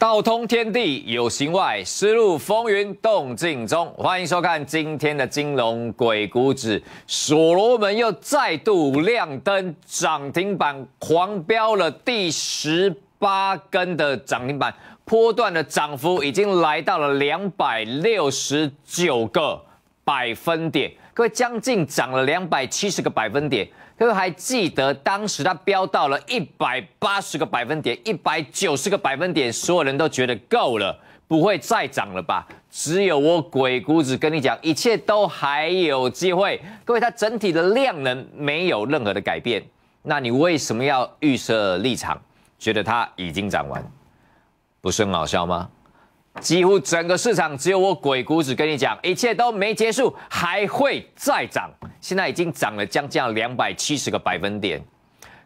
道通天地有形外，思路风云动静中。欢迎收看今天的《金融鬼谷子》，所罗门又再度亮灯，涨停板狂飙了第十八根的涨停板，波段的涨幅已经来到了两百六十九个百分点，各位将近涨了两百七十个百分点。各位还记得当时它飙到了一百八十个百分点、一百九十个百分点，所有人都觉得够了，不会再涨了吧？只有我鬼谷子跟你讲，一切都还有机会。各位，它整体的量能没有任何的改变，那你为什么要预设立场，觉得它已经涨完？不是很好笑吗？几乎整个市场，只有我鬼谷子跟你讲，一切都没结束，还会再涨。现在已经涨了将近两百七十个百分点。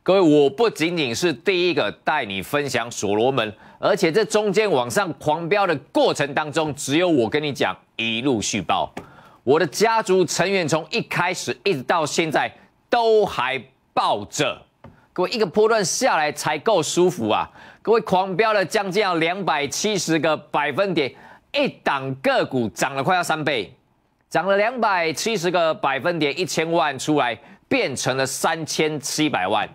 各位，我不仅仅是第一个带你分享所罗门，而且这中间往上狂飙的过程当中，只有我跟你讲一路续报。我的家族成员从一开始一直到现在都还抱着。各位，一个波段下来才够舒服啊。各位狂飙了将近要两百七十个百分点，一档个股涨了快要三倍，涨了两百七十个百分点，一千万出来变成了三千七百万，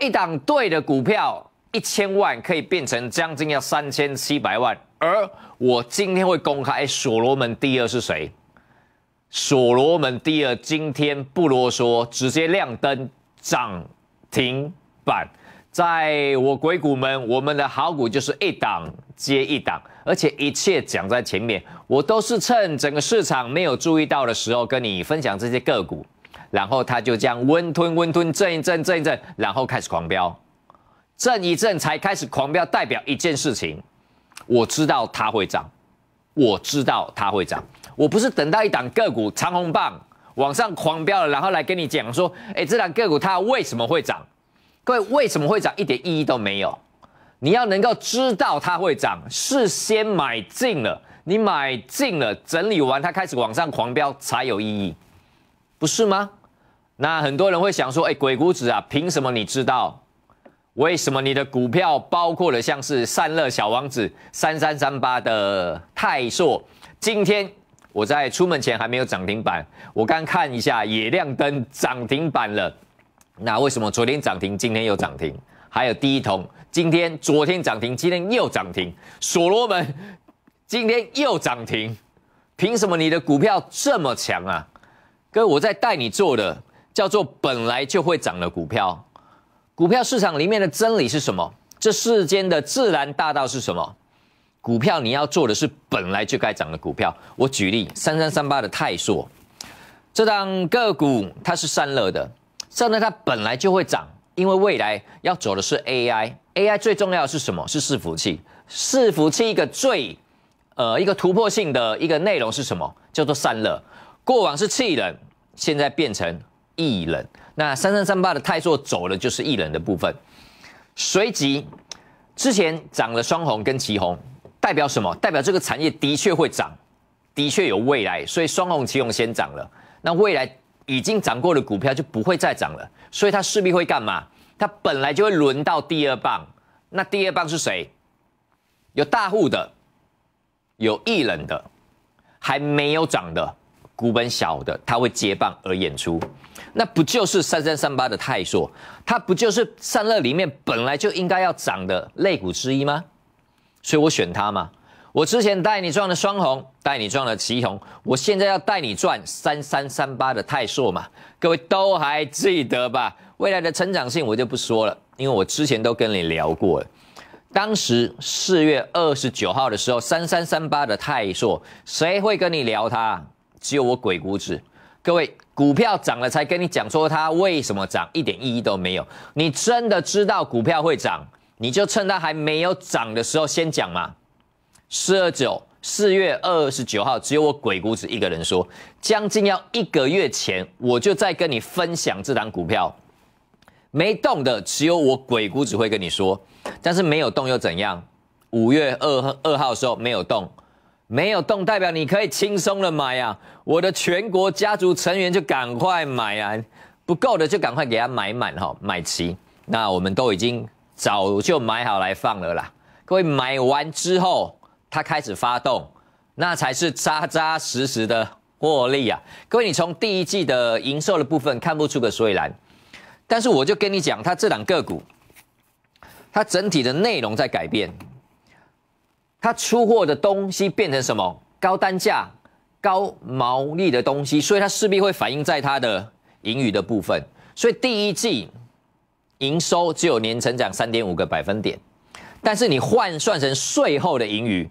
一档对的股票一千万可以变成将近要三千七百万。而我今天会公开所罗门第二是谁？所罗门第二今天不啰嗦，直接亮灯涨停板。在我鬼谷门，我们的好股就是一档接一档，而且一切讲在前面。我都是趁整个市场没有注意到的时候，跟你分享这些个股，然后它就这样温吞温吞震一震震一震，然后开始狂飙，震一震才开始狂飙，代表一件事情，我知道它会涨，我知道它会涨。我不是等到一档个股长红棒往上狂飙了，然后来跟你讲说，哎，这档个股它为什么会涨？各位为什么会涨一点意义都没有？你要能够知道它会涨，事先买进了，你买进了整理完，它开始往上狂飙才有意义，不是吗？那很多人会想说，哎，鬼谷子啊，凭什么你知道？为什么你的股票包括了像是散热小王子三三三八的泰硕，今天我在出门前还没有涨停板，我刚看一下也亮灯涨停板了。那为什么昨天涨停，今天又涨停？还有第一桶，今天昨天涨停，今天又涨停。所罗门今天又涨停，凭什么你的股票这么强啊？哥，我在带你做的叫做本来就会涨的股票。股票市场里面的真理是什么？这世间的自然大道是什么？股票你要做的是本来就该涨的股票。我举例三三三八的泰硕，这张个股它是散热的。这样呢，它本来就会涨，因为未来要走的是 AI。AI 最重要的是什么？是伺服器。伺服器一个最，呃，一个突破性的一个内容是什么？叫做散热。过往是气冷，现在变成液冷。那三三三八的泰硕走了，就是液冷的部分。随即之前涨了双红跟奇红，代表什么？代表这个产业的确会涨，的确有未来。所以双红奇红先涨了，那未来。已经涨过的股票就不会再涨了，所以它势必会干嘛？它本来就会轮到第二棒。那第二棒是谁？有大户的，有艺人的，还没有涨的，股本小的，它会接棒而演出。那不就是三三三八的泰硕？它不就是散热里面本来就应该要涨的类股之一吗？所以我选它吗？我之前带你赚了双红，带你赚了奇红，我现在要带你赚三三三八的泰硕嘛？各位都还记得吧？未来的成长性我就不说了，因为我之前都跟你聊过了。当时四月二十九号的时候，三三三八的泰硕，谁会跟你聊它？只有我鬼谷子。各位股票涨了才跟你讲说它为什么涨，一点意义都没有。你真的知道股票会涨，你就趁它还没有涨的时候先讲嘛。四二九，四月二十九号，只有我鬼谷子一个人说，将近要一个月前，我就在跟你分享这档股票，没动的，只有我鬼谷子会跟你说。但是没有动又怎样？五月二二号的时候没有动，没有动代表你可以轻松的买啊！我的全国家族成员就赶快买啊，不够的就赶快给他买满哈，买齐。那我们都已经早就买好来放了啦，各位买完之后。它开始发动，那才是扎扎实实的获利啊！各位，你从第一季的营收的部分看不出个所以然，但是我就跟你讲，它这两个股，它整体的内容在改变，它出货的东西变成什么？高单价、高毛利的东西，所以它势必会反映在它的盈余的部分。所以第一季营收只有年成长三点五个百分点。但是你换算成税后的盈余，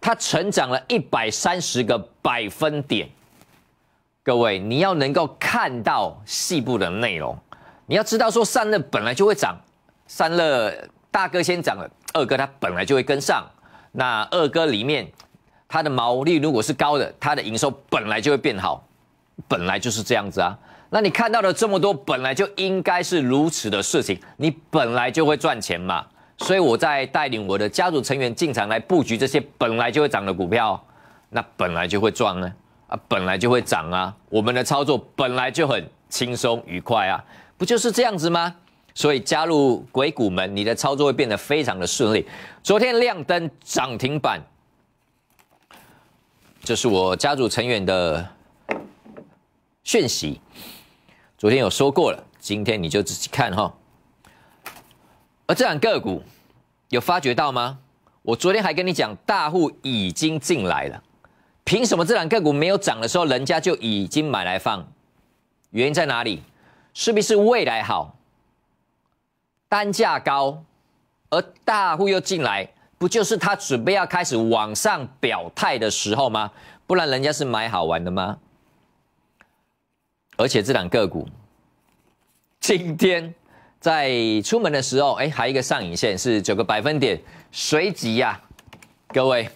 它成长了一百三十个百分点。各位，你要能够看到细部的内容，你要知道说三乐本来就会涨，三乐大哥先涨了，二哥他本来就会跟上。那二哥里面，他的毛利如果是高的，他的营收本来就会变好，本来就是这样子啊。那你看到了这么多本来就应该是如此的事情，你本来就会赚钱嘛？所以我在带领我的家族成员进场来布局这些本来就会涨的股票，那本来就会赚呢，啊，本来就会涨啊，我们的操作本来就很轻松愉快啊，不就是这样子吗？所以加入鬼谷门，你的操作会变得非常的顺利。昨天亮灯涨停板，这是我家族成员的讯息，昨天有说过了，今天你就仔细看哈。而这两个股有发觉到吗？我昨天还跟你讲，大户已经进来了。凭什么这两个股没有涨的时候，人家就已经买来放？原因在哪里？是不是未来好，单价高，而大户又进来，不就是他准备要开始往上表态的时候吗？不然人家是买好玩的吗？而且这两个股今天。在出门的时候，哎，还一个上影线是九个百分点，随即呀，各位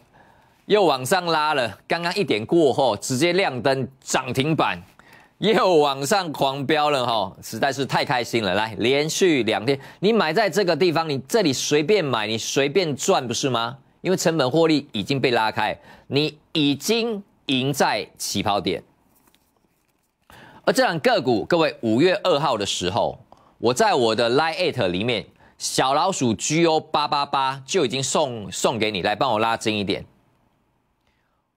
又往上拉了。刚刚一点过后，直接亮灯涨停板，又往上狂飙了哈，实在是太开心了。来，连续两天你买在这个地方，你这里随便买，你随便赚，不是吗？因为成本获利已经被拉开，你已经赢在起跑点。而这档个股，各位五月二号的时候。我在我的 lite 里面，小老鼠 GO 八八八就已经送送给你，来帮我拉近一点。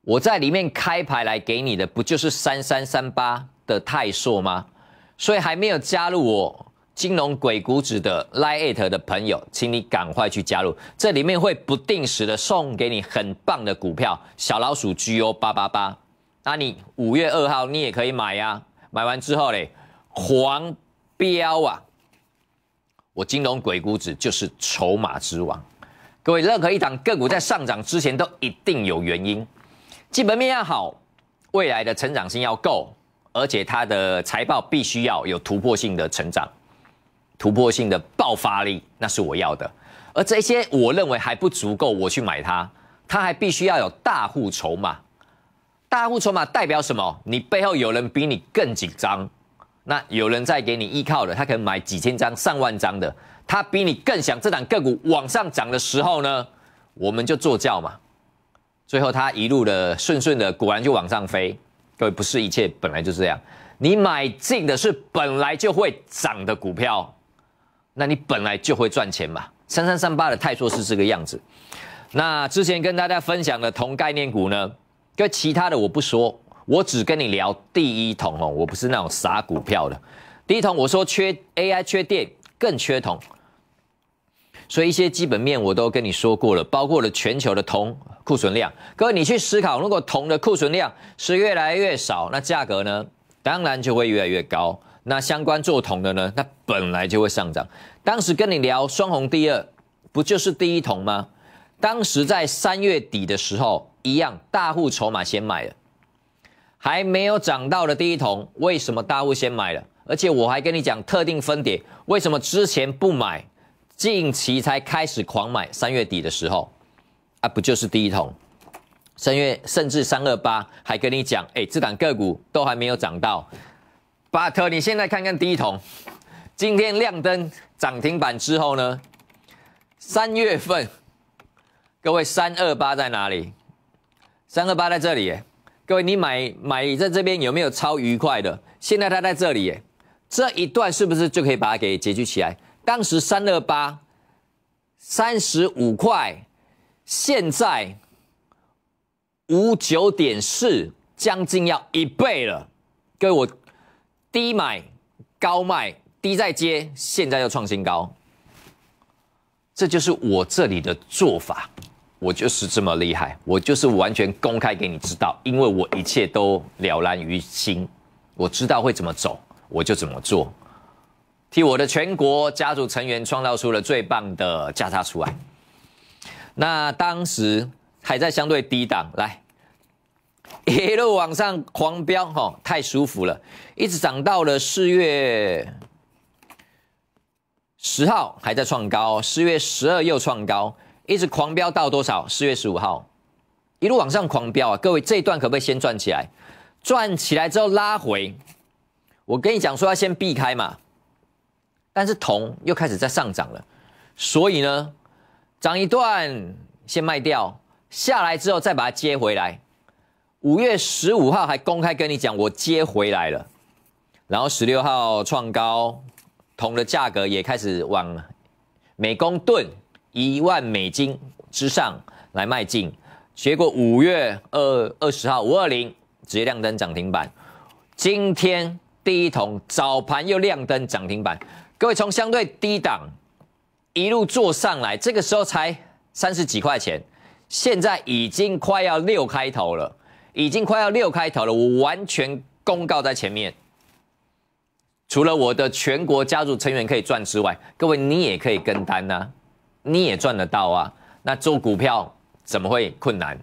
我在里面开牌来给你的，不就是三三三八的泰硕吗？所以还没有加入我金融鬼谷子的 lite 的朋友，请你赶快去加入，这里面会不定时的送给你很棒的股票，小老鼠 GO 八八八。那你五月二号你也可以买呀，买完之后嘞，狂飙啊！我金融鬼谷子就是筹码之王，各位任何一档个股在上涨之前都一定有原因，基本面要好，未来的成长性要够，而且它的财报必须要有突破性的成长，突破性的爆发力，那是我要的。而这些我认为还不足够我去买它，它还必须要有大户筹码，大户筹码代表什么？你背后有人比你更紧张。那有人在给你依靠的，他可能买几千张、上万张的，他比你更想这档个股往上涨的时候呢，我们就做轿嘛。最后他一路的顺顺的，果然就往上飞。各位不是一切本来就这样，你买进的是本来就会涨的股票，那你本来就会赚钱嘛。三三三八的泰硕是这个样子。那之前跟大家分享的同概念股呢，跟其他的我不说。我只跟你聊第一桶哦，我不是那种傻股票的。第一桶我说缺 AI 缺电更缺铜，所以一些基本面我都跟你说过了，包括了全球的铜库存量。各位，你去思考，如果铜的库存量是越来越少，那价格呢，当然就会越来越高。那相关做铜的呢，那本来就会上涨。当时跟你聊双红第二，不就是第一桶吗？当时在三月底的时候，一样大户筹码先买了。还没有涨到的第一桶，为什么大物先买了？而且我还跟你讲特定分点，为什么之前不买，近期才开始狂买？三月底的时候，啊，不就是第一桶？三月甚至三二八还跟你讲，哎，这档个股都还没有涨到，巴特，你现在看看第一桶，今天亮灯涨停板之后呢？三月份，各位三二八在哪里？三二八在这里耶。各位，你买买在这边有没有超愉快的？现在它在这里，耶，这一段是不是就可以把它给截取起来？当时三二八三十五块，现在五九点四，将近要一倍了。各位，我低买高卖，低再接，现在又创新高，这就是我这里的做法。我就是这么厉害，我就是完全公开给你知道，因为我一切都了然于心，我知道会怎么走，我就怎么做，替我的全国家族成员创造出了最棒的价差出来。那当时还在相对低档，来一路往上狂飙，哈，太舒服了，一直涨到了四月十号，还在创高；四月十二又创高。一直狂飙到多少？四月十五号，一路往上狂飙啊！各位，这一段可不可以先转起来？转起来之后拉回，我跟你讲说要先避开嘛。但是铜又开始在上涨了，所以呢，涨一段先卖掉，下来之后再把它接回来。五月十五号还公开跟你讲，我接回来了。然后十六号创高，铜的价格也开始往美工盾。一万美金之上来迈进，结果五月二二十号五二零直接亮灯涨停板，今天第一桶早盘又亮灯涨停板，各位从相对低档一路做上来，这个时候才三十几块钱，现在已经快要六开头了，已经快要六开头了，我完全公告在前面，除了我的全国加入成员可以赚之外，各位你也可以跟单呢。你也赚得到啊！那做股票怎么会困难？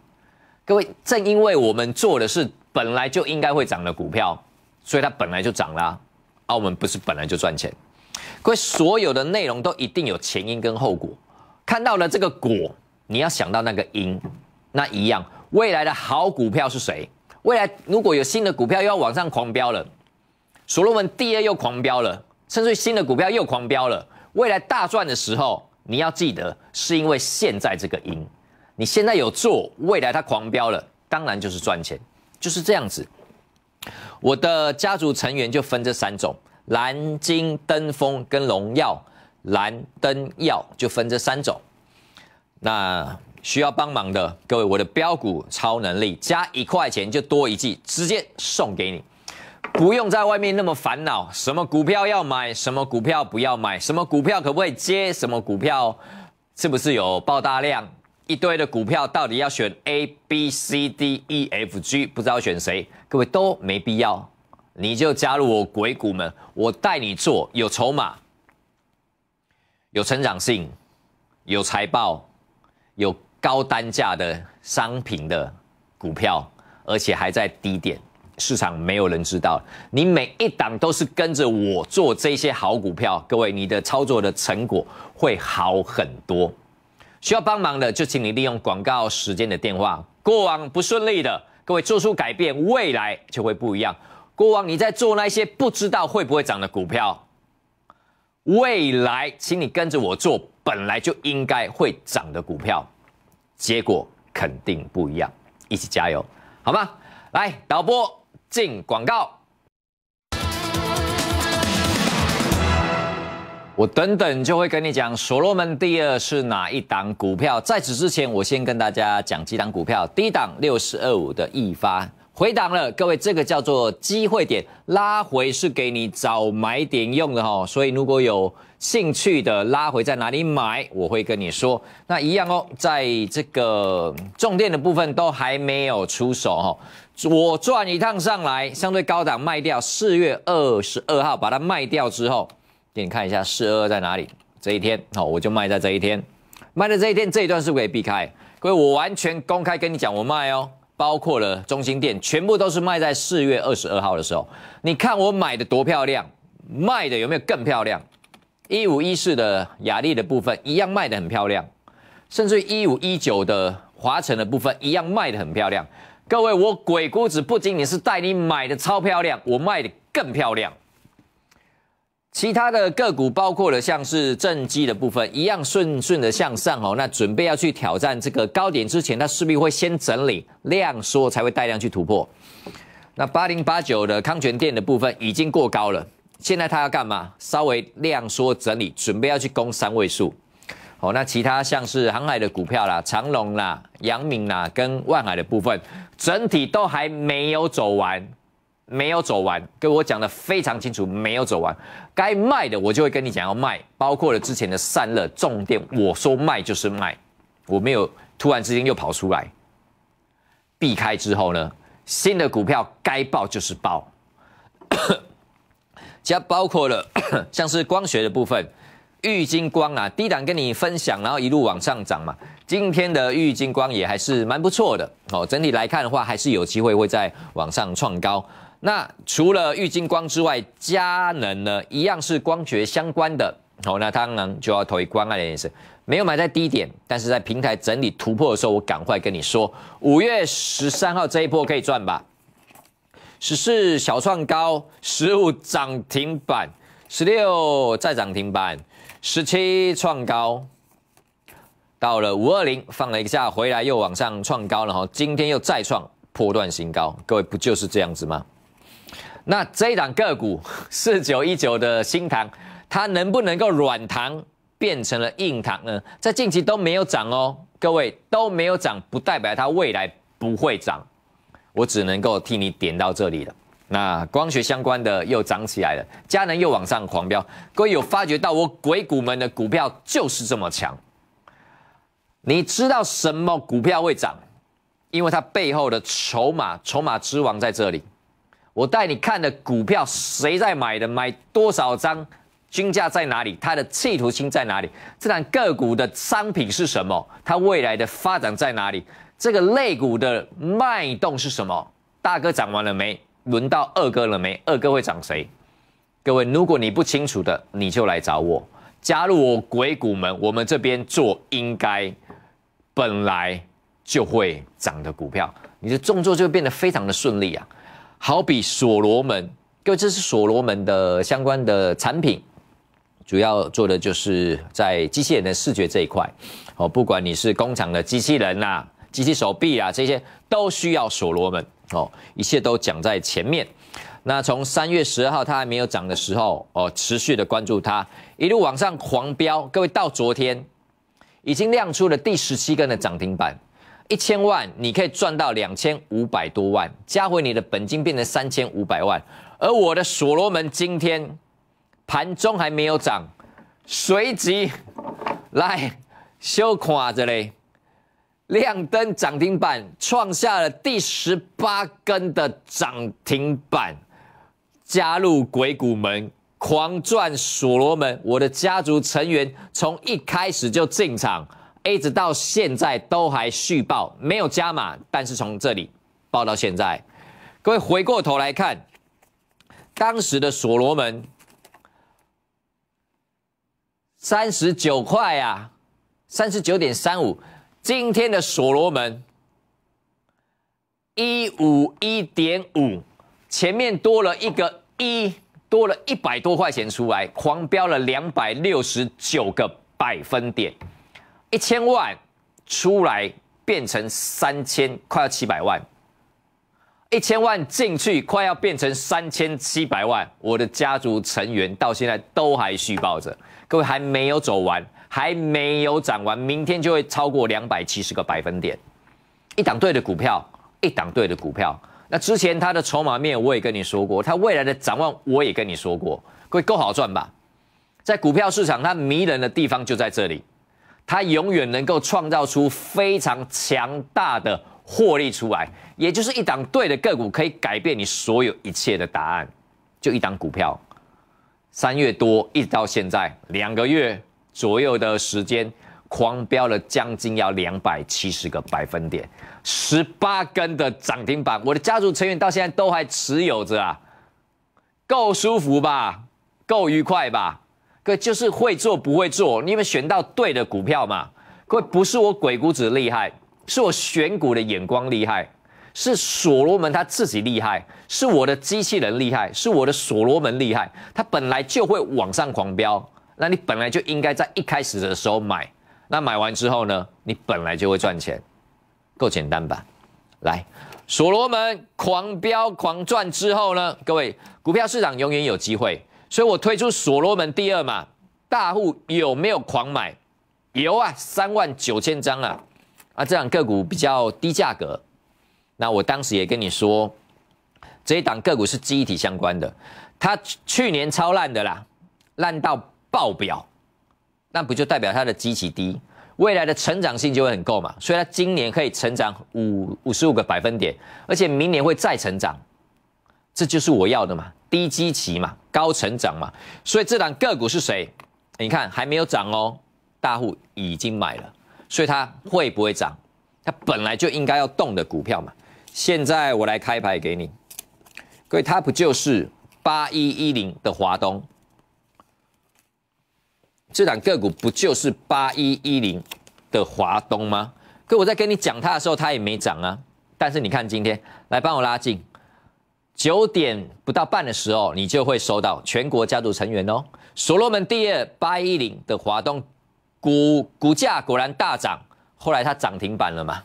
各位，正因为我们做的是本来就应该会涨的股票，所以它本来就涨啦。啊，我们不是本来就赚钱。各位，所有的内容都一定有前因跟后果。看到了这个果，你要想到那个因。那一样，未来的好股票是谁？未来如果有新的股票又要往上狂飙了，所罗门第二又狂飙了，甚至新的股票又狂飙了。未来大赚的时候。你要记得，是因为现在这个因，你现在有做，未来它狂飙了，当然就是赚钱，就是这样子。我的家族成员就分这三种：蓝金登峰跟荣耀蓝登耀，就分这三种。那需要帮忙的各位，我的标股超能力，加一块钱就多一季，直接送给你。不用在外面那么烦恼，什么股票要买，什么股票不要买，什么股票可不可以接，什么股票是不是有爆大量一堆的股票，到底要选 A B C D E F G 不知道选谁，各位都没必要，你就加入我鬼谷们，我带你做，有筹码，有成长性，有财报，有高单价的商品的股票，而且还在低点。市场没有人知道，你每一档都是跟着我做这些好股票，各位，你的操作的成果会好很多。需要帮忙的就请你利用广告时间的电话。过往不顺利的，各位做出改变，未来就会不一样。过往你在做那些不知道会不会涨的股票，未来请你跟着我做本来就应该会涨的股票，结果肯定不一样。一起加油，好吗？来导播。进广告，我等等就会跟你讲，所罗门第二是哪一档股票。在此之前，我先跟大家讲几档股票，低档六十二五的易发回档了，各位，这个叫做机会点，拉回是给你找买点用的哈，所以如果有。兴趣的拉回在哪里买？我会跟你说。那一样哦，在这个重电的部分都还没有出手哈。我转一趟上来，相对高档卖掉。四月二十二号把它卖掉之后，你看一下四二在哪里？这一天好，我就卖在这一天。卖在这一天，这一段是不是可以避开？各位，我完全公开跟你讲，我卖哦，包括了中心店，全部都是卖在四月二十二号的时候。你看我买的多漂亮，卖的有没有更漂亮？一五一四的雅丽的部分一样卖的很漂亮，甚至一五一九的华晨的部分一样卖的很漂亮。各位，我鬼谷子不仅仅是带你买的超漂亮，我卖的更漂亮。其他的个股包括了像是正机的部分一样顺顺的向上哦，那准备要去挑战这个高点之前，它势必会先整理量缩才会带量去突破。那八零八九的康泉电的部分已经过高了。现在他要干嘛？稍微量缩整理，准备要去攻三位数。好，那其他像是航海的股票啦、长隆啦、阳明啦跟万海的部分，整体都还没有走完，没有走完。跟我讲的非常清楚，没有走完。该卖的我就会跟你讲要卖，包括了之前的散热重点，我说卖就是卖，我没有突然之间又跑出来避开之后呢，新的股票该爆就是爆。加包括了 像是光学的部分，玉金光啊，低档跟你分享，然后一路往上涨嘛。今天的玉金光也还是蛮不错的，哦，整体来看的话，还是有机会会在往上创高。那除了玉金光之外，佳能呢，一样是光学相关的，好，那当然就要投一关爱的意思。没有买在低点，但是在平台整理突破的时候，我赶快跟你说，五月十三号这一波可以赚吧。十四小创高，十五涨停板，十六再涨停板，十七创高，到了五二零放了一下，回来又往上创高了哈。今天又再创破断新高，各位不就是这样子吗？那这一档个股四九一九的新塘，它能不能够软糖变成了硬糖呢？在近期都没有涨哦，各位都没有涨，不代表它未来不会涨。我只能够替你点到这里了。那光学相关的又涨起来了，佳能又往上狂飙。各位有发觉到我鬼谷门的股票就是这么强？你知道什么股票会涨？因为它背后的筹码，筹码之王在这里。我带你看的股票，谁在买的，买多少张，均价在哪里，它的企图心在哪里？这档个股的商品是什么？它未来的发展在哪里？这个肋骨的脉动是什么？大哥涨完了没？轮到二哥了没？二哥会涨谁？各位，如果你不清楚的，你就来找我，加入我鬼谷门。我们这边做应该本来就会涨的股票，你的动作就会变得非常的顺利啊。好比所罗门，各位，这是所罗门的相关的产品，主要做的就是在机器人的视觉这一块。哦，不管你是工厂的机器人呐。机器手臂啊，这些都需要所罗门哦，一切都讲在前面。那从三月十二号它还没有涨的时候哦，持续的关注它，一路往上狂飙。各位到昨天已经亮出了第十七根的涨停板，一千万你可以赚到两千五百多万，加回你的本金变成三千五百万。而我的所罗门今天盘中还没有涨，随即来小看这嘞。亮灯涨停板创下了第十八根的涨停板，加入鬼谷门狂赚所罗门，我的家族成员从一开始就进场，一直到现在都还续报，没有加码，但是从这里报到现在，各位回过头来看，当时的所罗门三十九块啊，三十九点三五。今天的所罗门，一五一点五，前面多了一个一，多了一百多块钱出来，狂飙了两百六十九个百分点，一千万出来变成三千快要七百万，一千万进去快要变成三千七百万，我的家族成员到现在都还续报着，各位还没有走完。还没有涨完，明天就会超过两百七十个百分点。一档对的股票，一档对的股票。那之前它的筹码面，我也跟你说过，它未来的展望，我也跟你说过，会够好赚吧？在股票市场，它迷人的地方就在这里，它永远能够创造出非常强大的获利出来。也就是一档对的个股，可以改变你所有一切的答案，就一档股票，三月多一直到现在两个月。左右的时间，狂飙了将近要两百七十个百分点，十八根的涨停板，我的家族成员到现在都还持有着啊，够舒服吧？够愉快吧？哥就是会做不会做，你们选到对的股票嘛？各位不是我鬼谷子厉害，是我选股的眼光厉害，是所罗门他自己厉害，是我的机器人厉害，是我的所罗门厉害，他本来就会往上狂飙。那你本来就应该在一开始的时候买，那买完之后呢，你本来就会赚钱，够简单吧？来，所罗门狂飙狂赚之后呢，各位股票市场永远有机会，所以我推出所罗门第二嘛，大户有没有狂买？有啊，三万九千张啊，啊，这档个股比较低价格，那我当时也跟你说，这一档个股是记忆体相关的，它去年超烂的啦，烂到。爆表，那不就代表它的基期低，未来的成长性就会很够嘛，所以它今年可以成长五五十五个百分点，而且明年会再成长，这就是我要的嘛，低基期嘛，高成长嘛，所以这档个股是谁？你看还没有涨哦，大户已经买了，所以它会不会涨？它本来就应该要动的股票嘛，现在我来开牌给你，各位它不就是八一一零的华东？这档个股不就是八一一零的华东吗？可我在跟你讲它的时候，它也没涨啊。但是你看今天，来帮我拉近，九点不到半的时候，你就会收到全国家族成员哦。所罗门第二八一零的华东股股价果然大涨，后来它涨停板了嘛？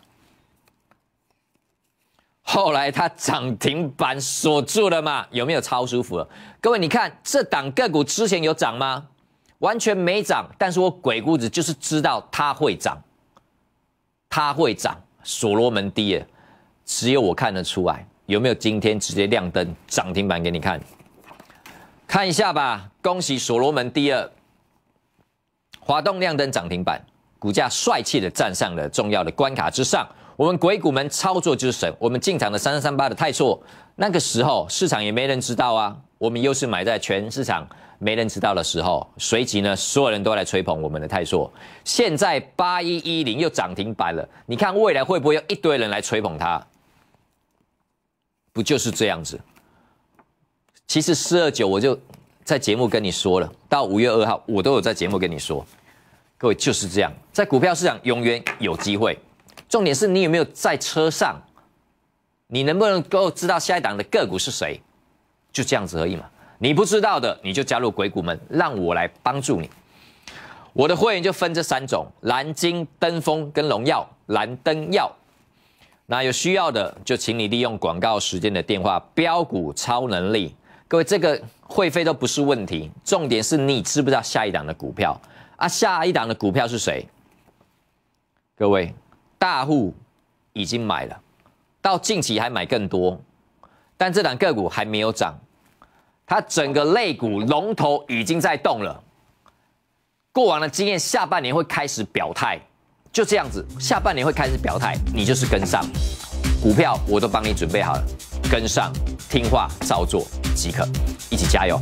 后来它涨停板锁住了嘛？有没有超舒服了？各位，你看这档个股之前有涨吗？完全没涨，但是我鬼谷子就是知道它会涨，它会涨。所罗门第二，只有我看得出来，有没有？今天直接亮灯涨停板给你看，看一下吧。恭喜所罗门第二，滑动亮灯涨停板，股价帅气的站上了重要的关卡之上。我们鬼谷门操作之神，我们进场的三三三八的泰硕，那个时候市场也没人知道啊，我们又是买在全市场。没人知道的时候，随即呢，所有人都来吹捧我们的泰硕。现在八一一零又涨停板了，你看未来会不会有一堆人来吹捧它？不就是这样子？其实四二九我就在节目跟你说了，到五月二号我都有在节目跟你说，各位就是这样，在股票市场永远有机会。重点是你有没有在车上，你能不能够知道下一档的个股是谁？就这样子而已嘛。你不知道的，你就加入鬼谷门，让我来帮助你。我的会员就分这三种：蓝金、登峰跟荣耀蓝灯耀。那有需要的，就请你利用广告时间的电话标股超能力。各位，这个会费都不是问题，重点是你知不知道下一档的股票啊？下一档的股票是谁？各位，大户已经买了，到近期还买更多，但这档个股还没有涨。它整个肋骨龙头已经在动了，过往的经验，下半年会开始表态，就这样子，下半年会开始表态，你就是跟上，股票我都帮你准备好了，跟上，听话照做即可，一起加油。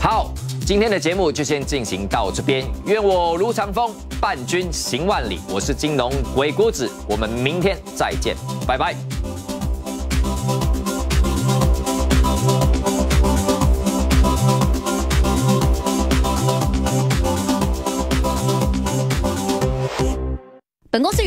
好，今天的节目就先进行到这边，愿我如长风伴君行万里，我是金融鬼谷子，我们明天再见，拜拜。